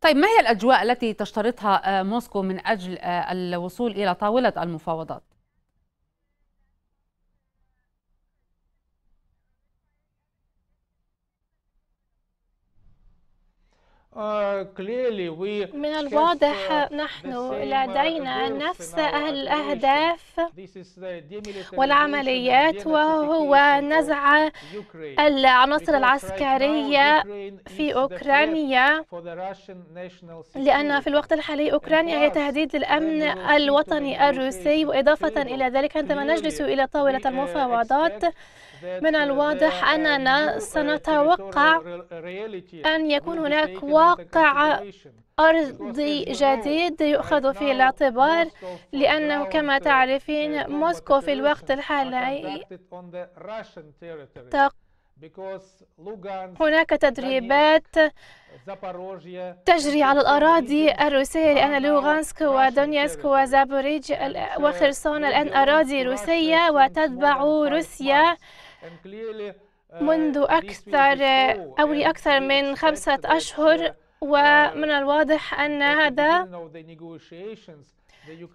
طيب ما هي الأجواء التي تشترطها آه، موسكو من أجل آه، الوصول إلى طاولة المفاوضات؟ آه، من الواضح نحن uh, لدينا نفس الأهداف والعمليات وهو نزع العناصر العسكرية في أوكرانيا لأن في الوقت الحالي أوكرانيا هي تهديد للأمن الوطني الروسي وإضافة إلى ذلك عندما نجلس إلى طاولة المفاوضات من uh, الواضح أننا uh, سنتوقع أن يكون هناك واقع أرضي جديد يؤخذ في الاعتبار لأنه كما تعرفين موسكو في الوقت الحالي هناك تدريبات تجري على الأراضي الروسية لأن لوغانسك ودونيسك وزابوريج وخرسون الآن أراضي روسية وتتبع روسيا منذ آه، أكثر أو لأكثر يعني من خمسة أشهر ومن الواضح أن هذا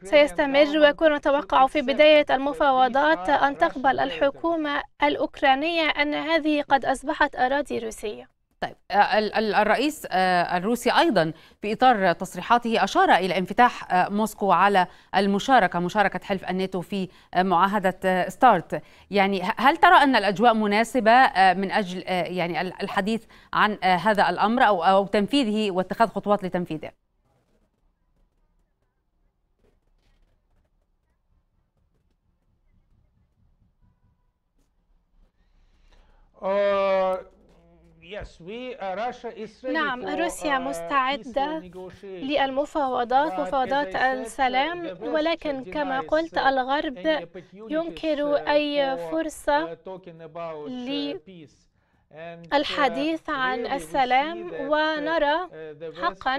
سيستمر ويكون توقع في بداية المفاوضات أن تقبل الحكومة الأوكرانية أن هذه قد أصبحت أراضي روسية طيب آه، الرئيس آه، الروسي ايضا في اطار تصريحاته اشار الى انفتاح آه، موسكو على المشاركه مشاركه حلف الناتو في معاهده ستارت يعني هل ترى ان الاجواء مناسبه من اجل يعني الحديث عن هذا الامر او او تنفيذه واتخاذ خطوات لتنفيذه آه نعم روسيا آه، مستعدة للمفاوضات مفاوضات السلام ولكن كما قلت الغرب ينكر أي فرصة آه، Uh, الحديث عن السلام ونرى uh, uh, حقا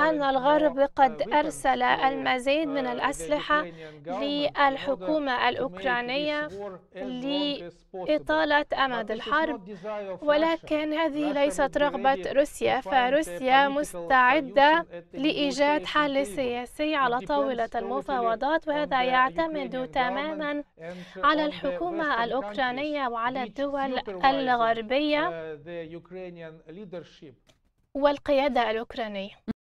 أن الغرب قد أرسل المزيد من الأسلحة للحكومة الأوكرانية لإطالة أمد الحرب ولكن هذه ليست رغبة روسيا فروسيا مستعدة لإيجاد حل سياسي على طاولة المفاوضات وهذا يعتمد تماما على الحكومة الأوكرانية وعلى الدول الغربية الغربية آه، والقيادة الأوكرانية